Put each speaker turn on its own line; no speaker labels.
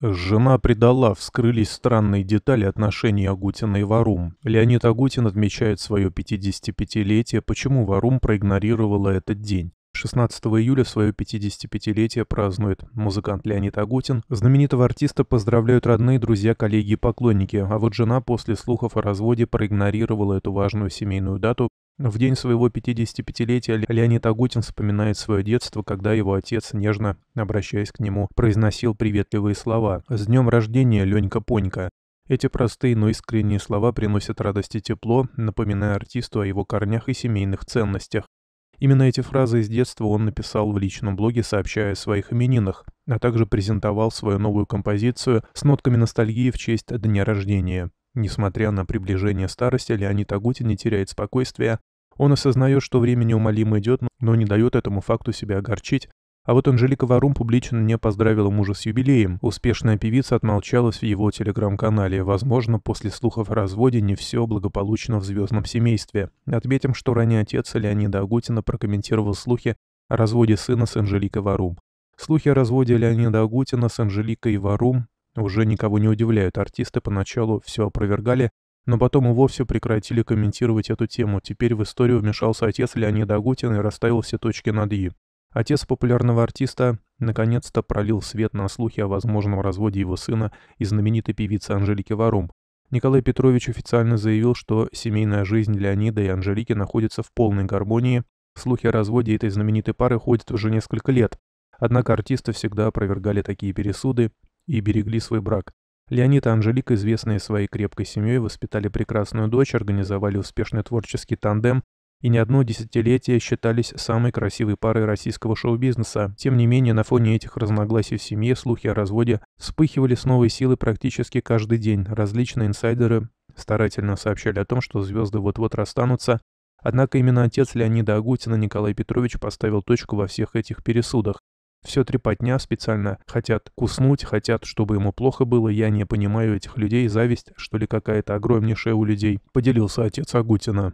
Жена предала, вскрылись странные детали отношений Агутина и Варум. Леонид Агутин отмечает свое 55-летие, почему Варум проигнорировала этот день. 16 июля свое 55-летие празднует музыкант Леонид Агутин. Знаменитого артиста поздравляют родные, друзья, коллеги и поклонники, а вот жена после слухов о разводе проигнорировала эту важную семейную дату, в день своего 55-летия Леонид Агутин вспоминает свое детство, когда его отец, нежно обращаясь к нему, произносил приветливые слова «С днем рождения, Ленька-понька!». Эти простые, но искренние слова приносят радость и тепло, напоминая артисту о его корнях и семейных ценностях. Именно эти фразы из детства он написал в личном блоге, сообщая о своих именинах, а также презентовал свою новую композицию с нотками ностальгии в честь дня рождения. Несмотря на приближение старости, Леонид Агутин не теряет спокойствия он осознает, что время неумолимо идет, но не дает этому факту себя огорчить. А вот Анжелика Варум публично не поздравила мужа с юбилеем. Успешная певица отмолчалась в его телеграм-канале. Возможно, после слухов о разводе не все благополучно в звездном семействе. Отметим, что ранее отец Леонида Агутина прокомментировал слухи о разводе сына с Анжеликой Варум. Слухи о разводе Леонида Агутина с Анжеликой Варум уже никого не удивляют. Артисты поначалу все опровергали, но потом и вовсе прекратили комментировать эту тему. Теперь в историю вмешался отец Леонида Агутина и расставил все точки над «и». Отец популярного артиста наконец-то пролил свет на слухи о возможном разводе его сына и знаменитой певицы Анжелики Варум. Николай Петрович официально заявил, что семейная жизнь Леонида и Анжелики находится в полной гармонии. Слухи о разводе этой знаменитой пары ходят уже несколько лет. Однако артисты всегда опровергали такие пересуды и берегли свой брак. Леонид и Анжелика, известные своей крепкой семьей, воспитали прекрасную дочь, организовали успешный творческий тандем и не одно десятилетие считались самой красивой парой российского шоу-бизнеса. Тем не менее, на фоне этих разногласий в семье слухи о разводе вспыхивали с новой силой практически каждый день. Различные инсайдеры старательно сообщали о том, что звезды вот-вот расстанутся, Однако именно отец Леонида Агутина Николай Петрович поставил точку во всех этих пересудах. Все трепотня специально хотят куснуть, хотят, чтобы ему плохо было. Я не понимаю этих людей. Зависть, что ли, какая-то огромнейшая у людей. Поделился отец Агутина.